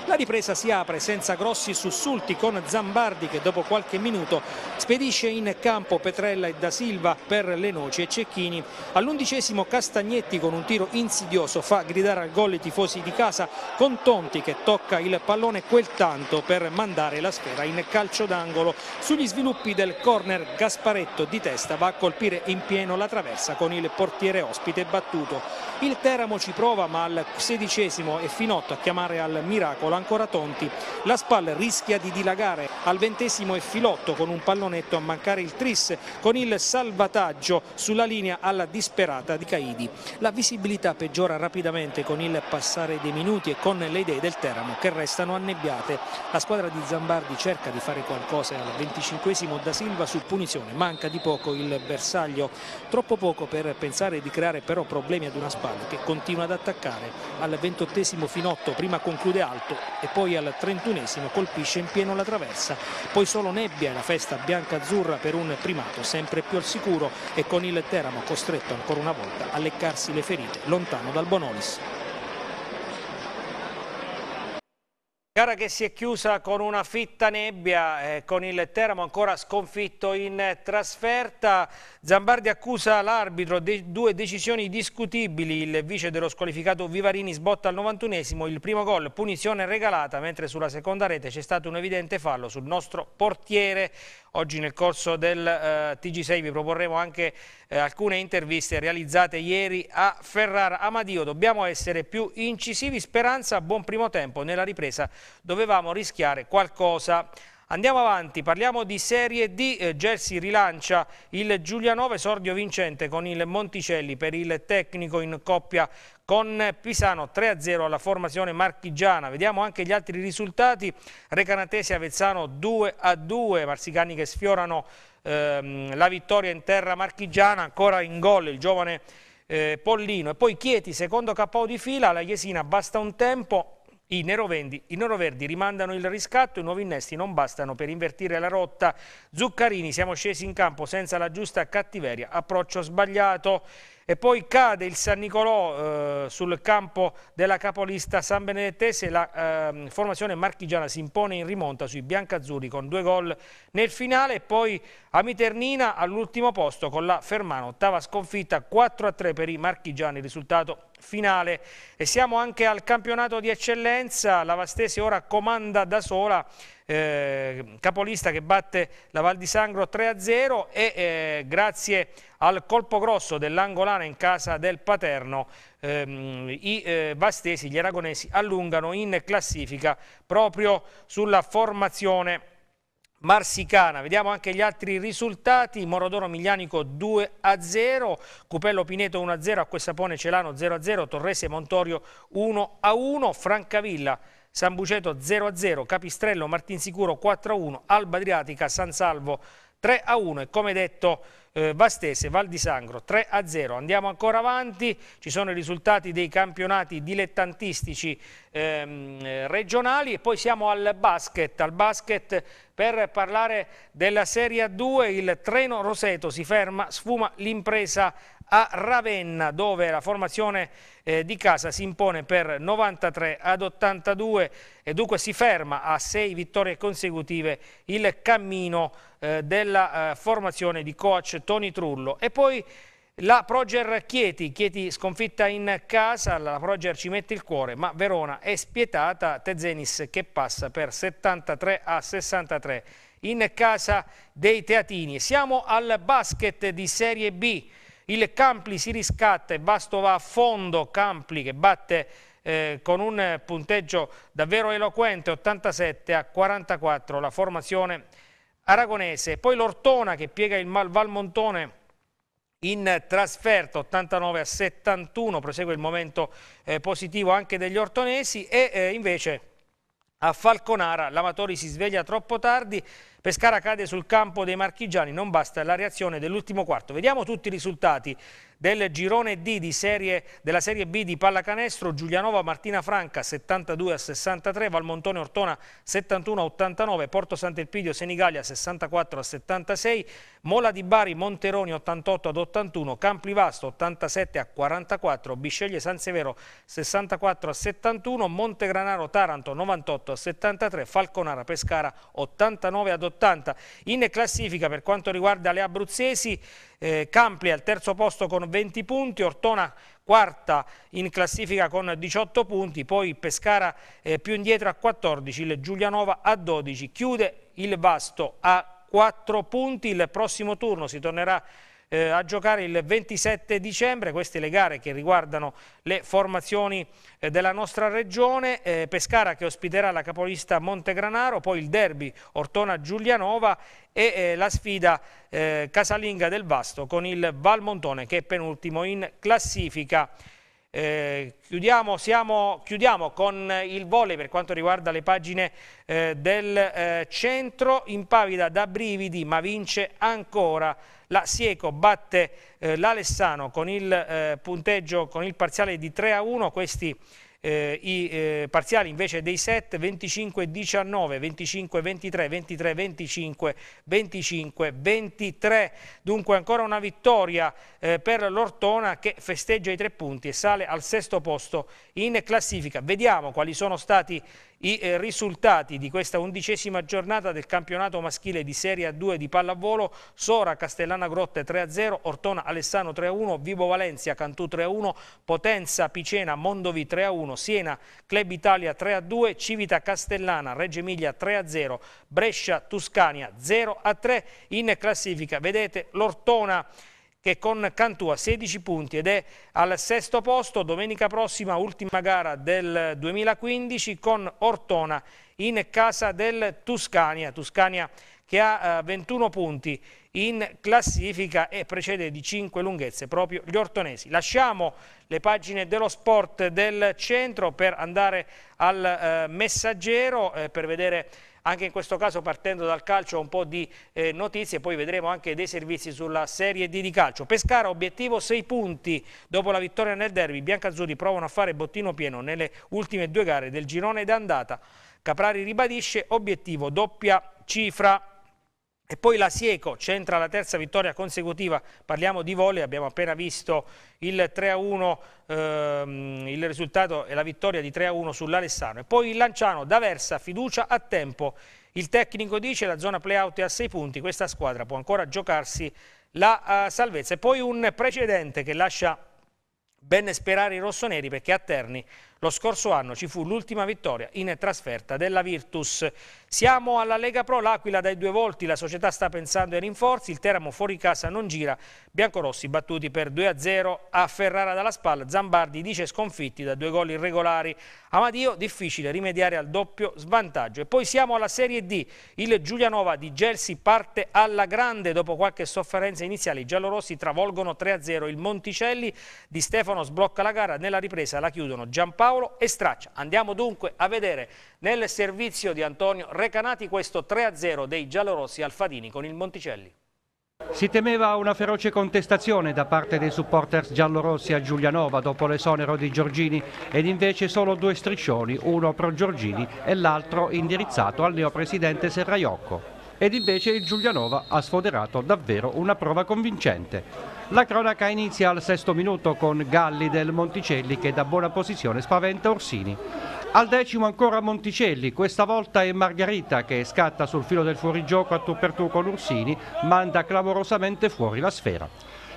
[SPEAKER 1] La ripresa si apre senza grossi sussulti con Zambardi che dopo qualche minuto spedisce in campo Petrella e Da Silva per le noci e Cecchini. All'undicesimo Castagnetti con un tiro insidioso fa gridare al gol i tifosi di casa con Tonti che tocca il pallone quel tanto per mandare la sfera in calcio d'angolo. Sugli sviluppi del corner Gasparetto di testa va a colpire in pieno la traversa con il portiere ospite battuto. Il Teramo ci prova ma al sedicesimo è Finotto a chiamare al miracolo palla ancora Tonti, la spalla rischia di dilagare al ventesimo e Filotto con un pallonetto a mancare il tris con il salvataggio sulla linea alla disperata di Caidi. La visibilità peggiora rapidamente con il passare dei minuti e con le idee del Teramo che restano annebbiate. La squadra di Zambardi cerca di fare qualcosa al venticinquesimo da Silva su punizione, manca di poco il bersaglio, troppo poco per pensare di creare però problemi ad una spalla che continua ad attaccare al ventottesimo Finotto, prima conclude alto e poi al 31esimo colpisce in pieno la traversa. Poi solo nebbia e la festa bianca-azzurra per un primato sempre più al sicuro e con il Teramo costretto ancora una volta a leccarsi le ferite lontano dal Bonolis. Gara che si è chiusa con una fitta nebbia, eh, con il Teramo ancora sconfitto in eh, trasferta. Zambardi accusa l'arbitro, de due decisioni discutibili. Il vice dello squalificato Vivarini sbotta al 91esimo, il primo gol, punizione regalata, mentre sulla seconda rete c'è stato un evidente fallo sul nostro portiere. Oggi nel corso del eh, TG6 vi proporremo anche eh, alcune interviste realizzate ieri a Ferrara. Amadio, dobbiamo essere più incisivi. Speranza, buon primo tempo. Nella ripresa dovevamo rischiare qualcosa. Andiamo avanti, parliamo di Serie D, Gersi eh, rilancia il Giulianove, Sordio vincente con il Monticelli per il tecnico in coppia con Pisano 3-0 alla formazione marchigiana. Vediamo anche gli altri risultati, Recanatesi Avezzano 2-2, Marsicani che sfiorano ehm, la vittoria in terra marchigiana, ancora in gol il giovane eh, Pollino e poi Chieti secondo KO di fila, la Jesina basta un tempo i nerovendi, I neroverdi rimandano il riscatto, i nuovi innesti non bastano per invertire la rotta. Zuccarini, siamo scesi in campo senza la giusta cattiveria, approccio sbagliato. E poi cade il San Nicolò eh, sul campo della capolista San Benedettese, la eh, formazione marchigiana si impone in rimonta sui biancazzurri con due gol nel finale e poi a Miternina all'ultimo posto con la Fermano, ottava sconfitta 4-3 per i marchigiani, risultato finale. E siamo anche al campionato di eccellenza, la Vastese ora comanda da sola Ehm, capolista che batte la Val di Sangro 3-0 e eh, grazie al colpo grosso dell'angolana in casa del Paterno ehm, i eh, vastesi, gli aragonesi, allungano in classifica proprio sulla formazione Marsicana. Vediamo anche gli altri risultati. Morodoro Miglianico 2 a 0, Cupello Pineto 1 a 0, Acquessapone Celano 0 a 0, Torrese Montorio 1 a 1, Francavilla San Buceto 0-0, Capistrello Martinsicuro 4-1, Alba Adriatica San Salvo 3-1 e come detto eh, Vastese, Val di Sangro 3-0. Andiamo ancora avanti, ci sono i risultati dei campionati dilettantistici ehm, regionali e poi siamo al basket, al basket per parlare della Serie A2, il Treno Roseto si ferma, sfuma l'impresa a Ravenna dove la formazione eh, di casa si impone per 93 ad 82 e dunque si ferma a 6 vittorie consecutive il cammino eh, della eh, formazione di coach Tony Trullo e poi la Proger Chieti, Chieti sconfitta in casa, la Proger ci mette il cuore, ma Verona è spietata, Tezenis che passa per 73 a 63 in casa dei Teatini. Siamo al basket di Serie B, il Campli si riscatta e Vasto va a fondo, Campli che batte eh, con un punteggio davvero eloquente 87 a 44 la formazione aragonese, poi l'Ortona che piega il Valmontone in trasferta 89 a 71, prosegue il momento eh, positivo anche degli ortonesi e eh, invece a Falconara l'Amatori si sveglia troppo tardi Pescara cade sul campo dei marchigiani, non basta la reazione dell'ultimo quarto. Vediamo tutti i risultati del girone D serie, della Serie B di pallacanestro, Giulianova Martina Franca 72 a 63, Valmontone Ortona 71 a 89, Porto Sant'Elpidio Senigallia 64 a 76, Mola di Bari Monteroni 88 ad 81, Camplivasto 87 a 44, Bisceglie San Severo 64 a 71, Montegranaro Taranto 98 a 73, Falconara Pescara 89 ad 81. 80. In classifica per quanto riguarda le abruzzesi, eh, Campli al terzo posto con 20 punti, Ortona quarta in classifica con 18 punti, poi Pescara eh, più indietro a 14, il Giulianova a 12, chiude il Vasto a 4 punti, il prossimo turno si tornerà eh, a giocare il 27 dicembre, queste le gare che riguardano le formazioni eh, della nostra regione, eh, Pescara che ospiterà la capolista Montegranaro, poi il derby Ortona-Giulianova e eh, la sfida eh, casalinga del Vasto con il Valmontone che è penultimo in classifica. Eh, chiudiamo, siamo, chiudiamo, con il volley per quanto riguarda le pagine eh, del eh, centro, impavida da brividi ma vince ancora la Sieco batte eh, l'Alessano con il eh, punteggio, con il parziale di 3 a 1, questi eh, i eh, parziali invece dei set 25-19, 25-23, 23-25, 25-23, dunque ancora una vittoria eh, per l'Ortona che festeggia i tre punti e sale al sesto posto in classifica. Vediamo quali sono stati i eh, risultati di questa undicesima giornata del campionato maschile di Serie A2 di pallavolo Sora Castellana Grotte 3-0, Ortona Alessano 3-1, Vibo Valencia Cantù 3-1, Potenza Picena Mondovi 3-1, Siena Club Italia 3-2, Civita Castellana Reggio Emilia 3-0, Brescia Tuscania 0-3. In classifica vedete l'Ortona che con Cantù a 16 punti ed è al sesto posto, domenica prossima ultima gara del 2015 con Ortona in casa del Tuscania, Tuscania che ha 21 eh, punti in classifica e precede di 5 lunghezze proprio gli ortonesi. Lasciamo le pagine dello sport del centro per andare al eh, messaggero eh, per vedere anche in questo caso partendo dal calcio un po' di eh, notizie, poi vedremo anche dei servizi sulla Serie D di calcio. Pescara obiettivo 6 punti dopo la vittoria nel derby, biancazzurri provano a fare bottino pieno nelle ultime due gare del girone d'andata. Caprari ribadisce obiettivo doppia cifra. E poi la Sieco centra la terza vittoria consecutiva, parliamo di volley, abbiamo appena visto il 3-1, ehm, il risultato è la vittoria di 3-1 sull'Alessano. E poi il Lanciano, D'Aversa, fiducia a tempo. Il tecnico dice la zona playout è a 6 punti, questa squadra può ancora giocarsi la uh, salvezza. E poi un precedente che lascia ben sperare i rossoneri perché a Terni lo scorso anno ci fu l'ultima vittoria in trasferta della Virtus. Siamo alla Lega Pro, l'Aquila dai due volti, la società sta pensando ai rinforzi, il Teramo fuori casa non gira, Biancorossi battuti per 2-0 a Ferrara dalla spalla, Zambardi dice sconfitti da due gol irregolari, Amadio difficile rimediare al doppio svantaggio. E poi siamo alla Serie D, il Giulianova di Gelsi parte alla grande, dopo qualche sofferenza iniziale i giallorossi travolgono 3-0 il Monticelli, Di Stefano sblocca la gara, nella ripresa la chiudono Giampaolo Paolo e Straccia. Andiamo dunque a vedere nel servizio di Antonio Recanati questo 3-0 dei giallorossi alfadini con il Monticelli.
[SPEAKER 3] Si temeva una feroce contestazione da parte dei supporters giallorossi a Giulianova dopo l'esonero di Giorgini ed invece solo due striscioni, uno pro Giorgini e l'altro indirizzato al neopresidente Serraiocco. Ed invece il Giulianova ha sfoderato davvero una prova convincente. La cronaca inizia al sesto minuto con Galli del Monticelli che da buona posizione spaventa Orsini. Al decimo ancora Monticelli, questa volta è Margherita che scatta sul filo del fuorigioco a tu per tu con Orsini, manda clamorosamente fuori la sfera.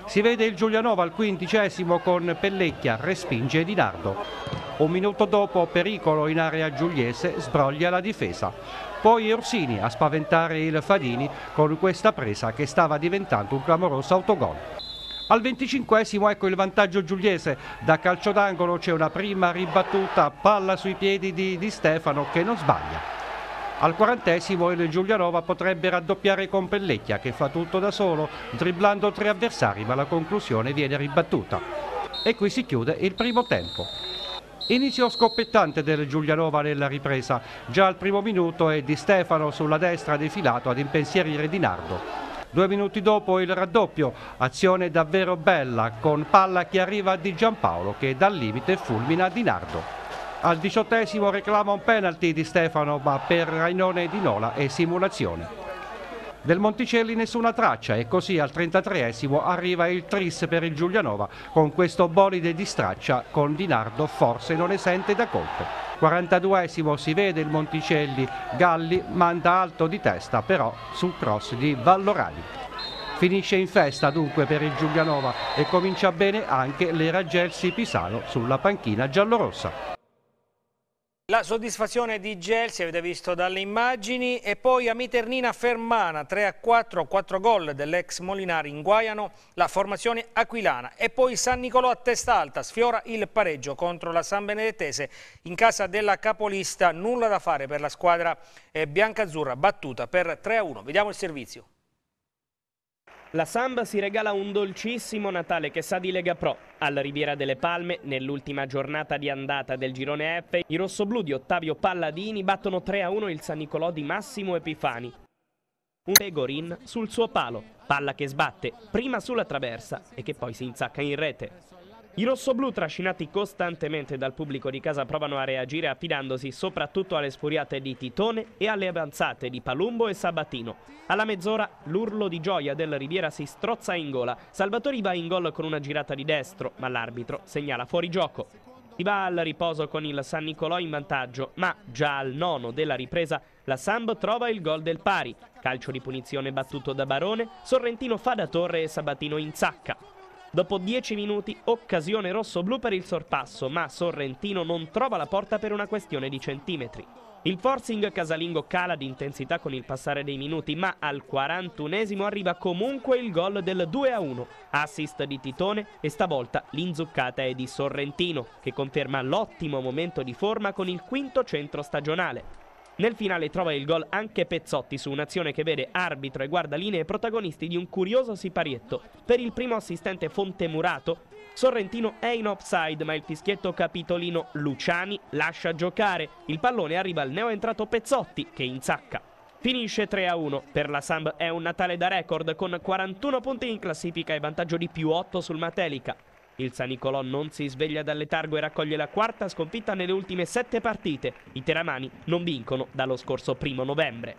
[SPEAKER 3] Si vede il Giulianova al quindicesimo con Pellecchia, respinge Di Nardo. Un minuto dopo pericolo in area giuliese, sbroglia la difesa. Poi Orsini a spaventare il Fadini con questa presa che stava diventando un clamoroso autogol. Al 25 ecco il vantaggio giugliese, da calcio d'angolo c'è una prima ribattuta, palla sui piedi di, di Stefano che non sbaglia. Al quarantesimo il Giulianova potrebbe raddoppiare con Pellecchia che fa tutto da solo, dribblando tre avversari ma la conclusione viene ribattuta. E qui si chiude il primo tempo. Inizio scoppettante del Giulianova nella ripresa. Già al primo minuto è Di Stefano sulla destra defilato ad impensierire Di Nardo. Due minuti dopo il raddoppio, azione davvero bella con palla che arriva di Giampaolo che dal limite fulmina Di Nardo. Al diciottesimo reclama un penalty di Stefano ma per Rainone e Di Nola è simulazione. Del Monticelli nessuna traccia e così al 33esimo arriva il tris per il Giulianova con questo bolide di straccia con Dinardo forse non esente da colpo. 42esimo si vede il Monticelli, Galli manda alto di testa però sul cross di Vallorani. Finisce in festa dunque per il Giulianova e comincia bene anche l'era Gelsi Pisano sulla panchina giallorossa.
[SPEAKER 1] La soddisfazione di Gelsi avete visto dalle immagini e poi a Miternina Fermana 3 a 4, 4 gol dell'ex Molinari inguaiano la formazione aquilana e poi San Nicolò a testa alta sfiora il pareggio contro la San Benedettese in casa della capolista nulla da fare per la squadra eh, biancazzurra battuta per 3 a 1. Vediamo il servizio.
[SPEAKER 4] La Samba si regala un dolcissimo Natale che sa di Lega Pro. Alla Riviera delle Palme, nell'ultima giornata di andata del girone F, i rossoblù di Ottavio Palladini battono 3-1 il San Nicolò di Massimo Epifani. Un Pegorin sul suo palo, palla che sbatte prima sulla traversa e che poi si insacca in rete. I rossoblù, trascinati costantemente dal pubblico di casa, provano a reagire affidandosi soprattutto alle sfuriate di Titone e alle avanzate di Palumbo e Sabatino. Alla mezz'ora l'urlo di gioia della Riviera si strozza in gola. Salvatori va in gol con una girata di destro, ma l'arbitro segnala fuori gioco. Si va al riposo con il San Nicolò in vantaggio, ma già al nono della ripresa la Samb trova il gol del pari. Calcio di punizione battuto da Barone, Sorrentino fa da torre e Sabatino in sacca. Dopo 10 minuti occasione rosso-blu per il sorpasso, ma Sorrentino non trova la porta per una questione di centimetri. Il forcing casalingo cala di intensità con il passare dei minuti, ma al 41esimo arriva comunque il gol del 2-1, assist di Titone e stavolta l'inzuccata è di Sorrentino, che conferma l'ottimo momento di forma con il quinto centro stagionale. Nel finale trova il gol anche Pezzotti su un'azione che vede arbitro e guardaline protagonisti di un curioso siparietto. Per il primo assistente Fontemurato, Sorrentino è in offside, ma il fischietto capitolino Luciani lascia giocare. Il pallone arriva al neoentrato Pezzotti, che insacca. Finisce 3-1. Per la Samb è un Natale da record con 41 punti in classifica e vantaggio di più 8 sul Matelica. Il San Nicolò non si sveglia dal letargo e raccoglie la quarta sconfitta nelle ultime sette partite. I teramani non vincono dallo scorso primo novembre.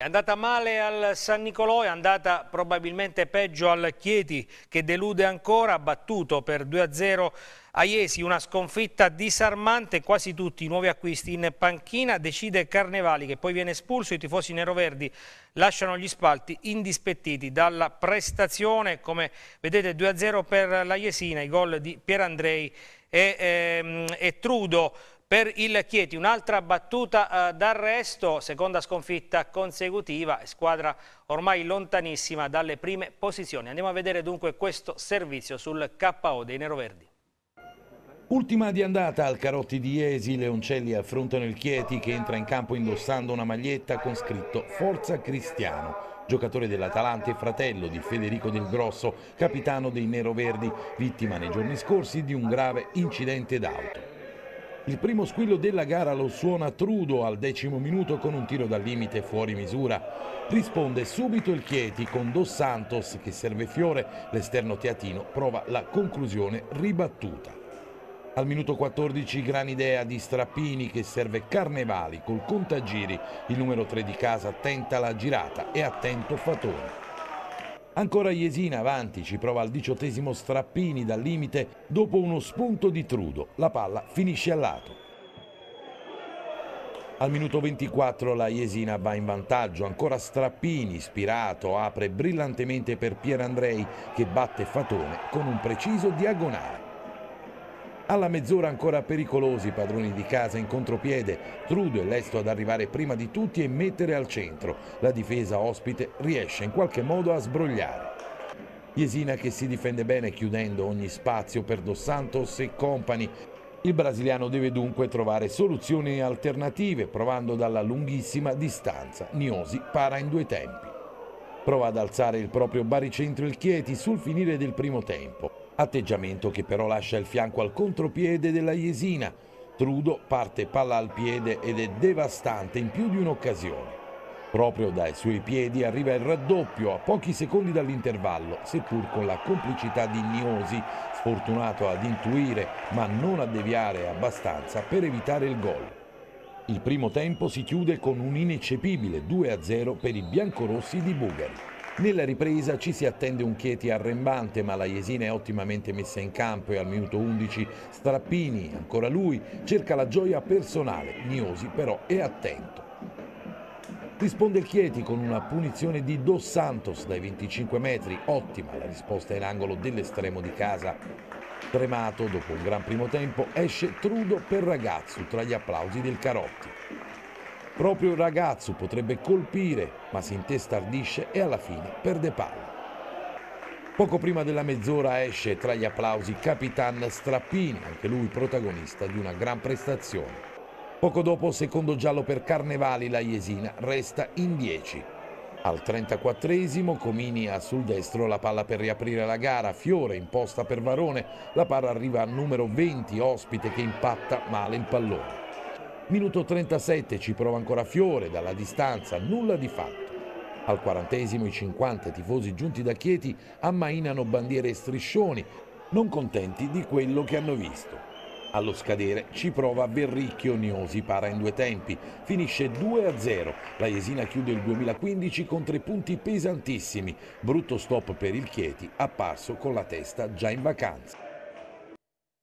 [SPEAKER 1] È andata male al San Nicolò, è andata probabilmente peggio al Chieti che delude ancora, battuto per 2-0 a Iesi, una sconfitta disarmante, quasi tutti i nuovi acquisti in panchina, decide Carnevali che poi viene espulso, i tifosi neroverdi lasciano gli spalti indispettiti dalla prestazione, come vedete 2-0 per la Iesina, i gol di Pierandrei e, ehm, e Trudo per il Chieti. Un'altra battuta eh, d'arresto, seconda sconfitta consecutiva, squadra ormai lontanissima dalle prime posizioni. Andiamo a vedere dunque questo servizio sul KO dei Neroverdi.
[SPEAKER 5] Ultima di andata al Carotti di Esi, Leoncelli affrontano il Chieti che entra in campo indossando una maglietta con scritto Forza Cristiano giocatore dell'Atalante e fratello di Federico Del Grosso, capitano dei Neroverdi, vittima nei giorni scorsi di un grave incidente d'auto. Il primo squillo della gara lo suona Trudo al decimo minuto con un tiro dal limite fuori misura. Risponde subito il Chieti con Dos Santos che serve fiore, l'esterno teatino prova la conclusione ribattuta. Al minuto 14 gran idea di Strappini che serve Carnevali col contagiri, il numero 3 di casa tenta la girata e attento Fatone. Ancora Iesina avanti, ci prova al diciottesimo Strappini dal limite dopo uno spunto di Trudo. La palla finisce a lato. Al minuto 24 la Iesina va in vantaggio, ancora Strappini ispirato, apre brillantemente per Pierandrei che batte Fatone con un preciso diagonale. Alla mezz'ora ancora pericolosi, padroni di casa in contropiede, Trudo è lesto ad arrivare prima di tutti e mettere al centro. La difesa ospite riesce in qualche modo a sbrogliare. Jesina che si difende bene chiudendo ogni spazio per Dos Santos e compagni. Il brasiliano deve dunque trovare soluzioni alternative provando dalla lunghissima distanza. Niosi para in due tempi. Prova ad alzare il proprio baricentro il Chieti sul finire del primo tempo. Atteggiamento che però lascia il fianco al contropiede della Jesina. Trudo parte palla al piede ed è devastante in più di un'occasione. Proprio dai suoi piedi arriva il raddoppio a pochi secondi dall'intervallo, seppur con la complicità di Gnosi, sfortunato ad intuire ma non a deviare abbastanza per evitare il gol. Il primo tempo si chiude con un ineccepibile 2-0 per i biancorossi di Bulgari. Nella ripresa ci si attende un Chieti arrembante, ma la Jesina è ottimamente messa in campo e al minuto 11 Strappini, ancora lui, cerca la gioia personale. Gnosi però è attento. Risponde il Chieti con una punizione di Dos Santos dai 25 metri, ottima la risposta in angolo dell'estremo di casa. Tremato, dopo un gran primo tempo, esce Trudo per ragazzo tra gli applausi del Carotti. Proprio il ragazzo potrebbe colpire, ma si intestardisce e alla fine perde palla. Poco prima della mezz'ora esce tra gli applausi Capitan Strappini, anche lui protagonista di una gran prestazione. Poco dopo, secondo giallo per Carnevali, la Iesina resta in 10. Al 34esimo Comini ha sul destro la palla per riaprire la gara, Fiore imposta per Varone, la palla arriva al numero 20, ospite che impatta male il pallone. Minuto 37 ci prova ancora Fiore dalla distanza, nulla di fatto. Al quarantesimo i 50 tifosi giunti da Chieti ammainano bandiere e striscioni, non contenti di quello che hanno visto. Allo scadere ci prova Verricchio Niosi, para in due tempi, finisce 2-0. La Jesina chiude il 2015 con tre punti pesantissimi, brutto stop per il Chieti, apparso con la testa già in vacanza.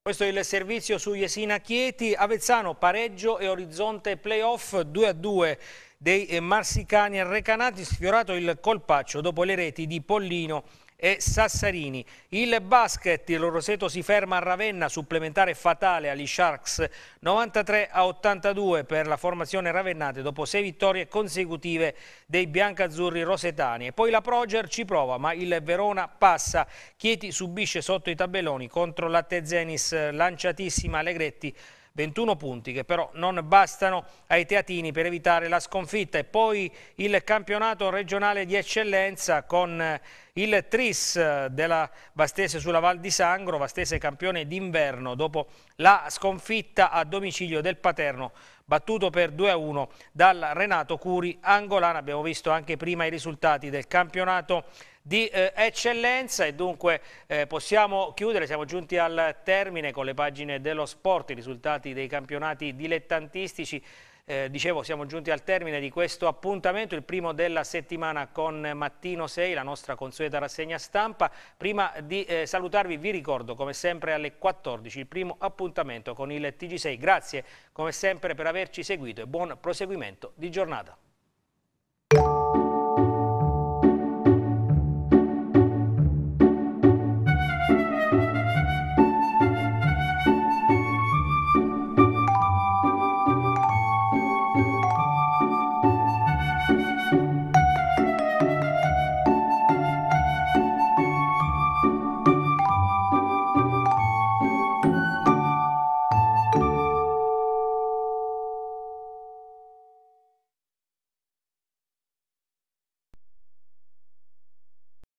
[SPEAKER 1] Questo è il servizio su Yesina Chieti, Avezzano pareggio e Orizzonte playoff 2 a 2 dei eh, marsicani arrecanati, sfiorato il colpaccio dopo le reti di Pollino e Sassarini. Il basket, il Roseto si ferma a Ravenna, supplementare fatale agli Sharks 93 a 82 per la formazione ravennate dopo sei vittorie consecutive dei biancazzurri rosetani. E poi la Proger ci prova, ma il Verona passa. Chieti subisce sotto i tabelloni contro la Tezenis, lanciatissima Allegretti 21 punti che però non bastano ai teatini per evitare la sconfitta. E poi il campionato regionale di eccellenza con eh, il Tris eh, della Vastese sulla Val di Sangro, Vastese campione d'inverno dopo la sconfitta a domicilio del Paterno battuto per 2-1 dal Renato Curi Angolana. Abbiamo visto anche prima i risultati del campionato regionale di eh, eccellenza e dunque eh, possiamo chiudere, siamo giunti al termine con le pagine dello sport, i risultati dei campionati dilettantistici. Eh, dicevo siamo giunti al termine di questo appuntamento, il primo della settimana con Mattino 6, la nostra consueta rassegna stampa. Prima di eh, salutarvi vi ricordo come sempre alle 14 il primo appuntamento con il TG6. Grazie come sempre per averci seguito e buon proseguimento di giornata.